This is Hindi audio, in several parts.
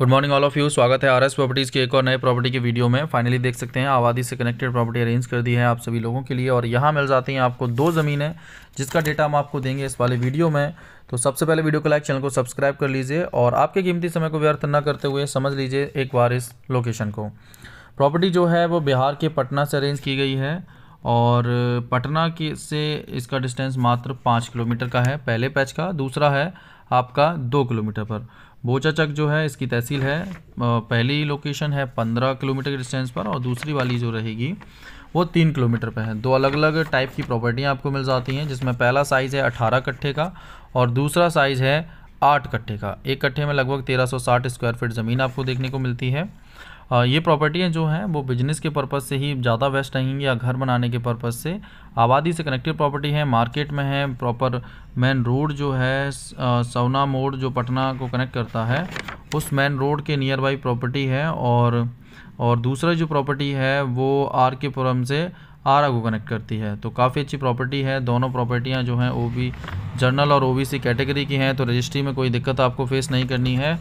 good morning all of you स्वागत है आर एस प्रॉपर्टीज़ के एक और नए प्रॉपर्टी के वीडियो में फाइनली देख सकते हैं आबादी से कनेक्टेड प्रॉपर्टी अरेंज कर दी है आप सभी लोगों के लिए और यहाँ मिल जाती हैं आपको दो ज़मीनें जिसका डेटा हम आपको देंगे इस वाले वीडियो में तो सबसे पहले वीडियो को लाइक चैनल को सब्सक्राइब कर लीजिए और आपके कीमती समय को व्यर्थ न करते हुए समझ लीजिए एक बार इस लोकेशन को प्रॉपर्टी जो है वो बिहार के पटना से अरेंज की गई है और पटना के से इसका डिस्टेंस मात्र पाँच किलोमीटर का है पहले पैच का दूसरा है आपका दो किलोमीटर पर बोचाचक जो है इसकी तहसील है पहली लोकेशन है पंद्रह किलोमीटर के डिस्टेंस पर और दूसरी वाली जो रहेगी वो तीन किलोमीटर पर है दो अलग अलग टाइप की प्रॉपर्टियाँ आपको मिल जाती हैं जिसमें पहला साइज़ है अठारह कट्ठे का और दूसरा साइज़ है आठ कट्ठे का एक कट्ठे में लगभग साठ स्क्वायर फीट ज़मीन आपको देखने को मिलती है ये प्रॉपर्टियाँ जो हैं वो बिजनेस के पर्पज़ से ही ज़्यादा बेस्ट रहेंगी या घर बनाने के पर्पज़ से आबादी से कनेक्टेड प्रॉपर्टी है मार्केट में है प्रॉपर मेन रोड जो है सवना मोड़ जो पटना को कनेक्ट करता है उस मेन रोड के नियर बाई प्रॉपर्टी है और और दूसरा जो प्रॉपर्टी है वो आर के पुरम से आरा को कनेक्ट करती है तो काफ़ी अच्छी प्रॉपर्टी है दोनों प्रॉपर्टियाँ जो हैं ओ बी जर्नल और ओ बी सी कैटेगरी की हैं तो रजिस्ट्री में कोई दिक्कत आपको फेस नहीं करनी है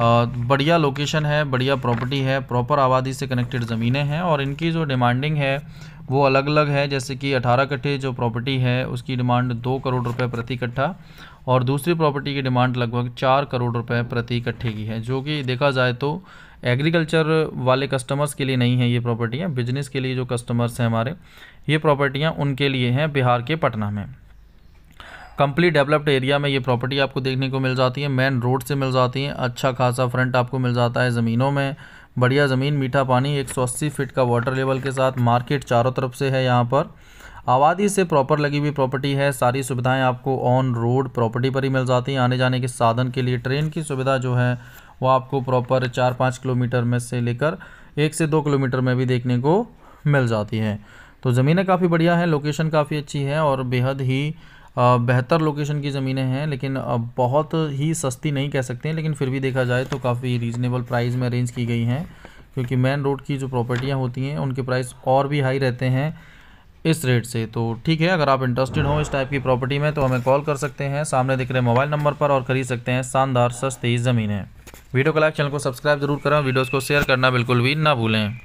बढ़िया लोकेशन है बढ़िया प्रॉपर्टी है प्रॉपर आबादी से कनेक्टेड ज़मीनें हैं और इनकी जो डिमांडिंग है वो अलग अलग है जैसे कि 18 कट्ठे जो प्रॉपर्टी है उसकी डिमांड दो करोड़ रुपए प्रति कट्ठा और दूसरी प्रॉपर्टी की डिमांड लगभग चार करोड़ रुपए प्रति कट्ठे की है जो कि देखा जाए तो एग्रीकल्चर वाले कस्टमर्स के लिए नहीं है ये प्रॉपर्टियाँ बिजनेस के लिए जो कस्टमर्स हैं हमारे ये प्रॉपर्टियाँ उनके लिए हैं बिहार के पटना में कम्प्लीट डेवलप्ड एरिया में ये प्रॉपर्टी आपको देखने को मिल जाती है मेन रोड से मिल जाती है अच्छा खासा फ्रंट आपको मिल जाता है ज़मीनों में बढ़िया ज़मीन मीठा पानी 180 फीट का वाटर लेवल के साथ मार्केट चारों तरफ से है यहाँ पर आबादी से प्रॉपर लगी हुई प्रॉपर्टी है सारी सुविधाएं आपको ऑन रोड प्रॉपर्टी पर ही मिल जाती हैं आने जाने के साधन के लिए ट्रेन की सुविधा जो है वो आपको प्रॉपर चार पाँच किलोमीटर में से लेकर एक से दो किलोमीटर में भी देखने को मिल जाती है तो ज़मीनें काफ़ी बढ़िया हैं लोकेशन काफ़ी अच्छी है और बेहद ही बेहतर लोकेशन की ज़मीनें हैं लेकिन बहुत ही सस्ती नहीं कह सकते हैं लेकिन फिर भी देखा जाए तो काफ़ी रीज़नेबल प्राइस में अरेंज की गई हैं क्योंकि मेन रोड की जो प्रॉपर्टियाँ होती हैं उनके प्राइस और भी हाई रहते हैं इस रेट से तो ठीक है अगर आप इंटरेस्टेड हो इस टाइप की प्रॉपर्टी में तो हमें कॉल कर सकते हैं सामने दिख रहे मोबाइल नंबर पर और खरीद सकते हैं शानदार सस्ती ज़मीनें वीडियो को लाइक चैनल को सब्सक्राइब जरूर करें वीडियोज़ को शेयर करना बिल्कुल भी ना भूलें